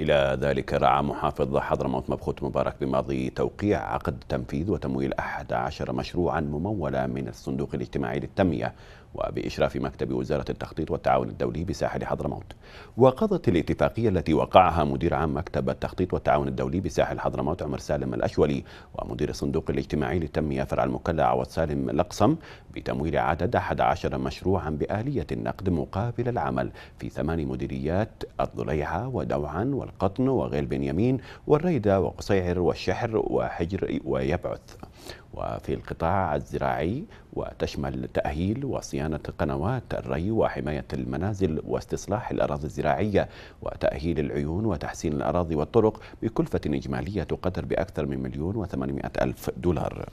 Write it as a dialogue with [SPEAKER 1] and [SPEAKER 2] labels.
[SPEAKER 1] إلى ذلك رعى محافظ حضرموت مبخوت مبارك بماضي توقيع عقد تنفيذ وتمويل 11 مشروعا ممولة من الصندوق الاجتماعي للتنمية وبإشراف مكتب وزارة التخطيط والتعاون الدولي بساحل حضرموت وقضت الاتفاقية التي وقعها مدير عام مكتب التخطيط والتعاون الدولي بساحل حضرموت عمر سالم الأشولي ومدير الصندوق الاجتماعي للتنمية فرع عوض سالم لقصم بتمويل عدد 11 مشروعا بآلية النقد مقابل العمل في ثمان مديريات الضليعة ودوعا والقطن وغيل بنيامين والريدة وقصيعر والشحر وحجر ويبعث وفي القطاع الزراعي وتشمل تأهيل وصيانة قنوات الري وحماية المنازل واستصلاح الأراضي الزراعية وتأهيل العيون وتحسين الأراضي والطرق بكلفة إجمالية تقدر بأكثر من مليون وثمانمائة ألف دولار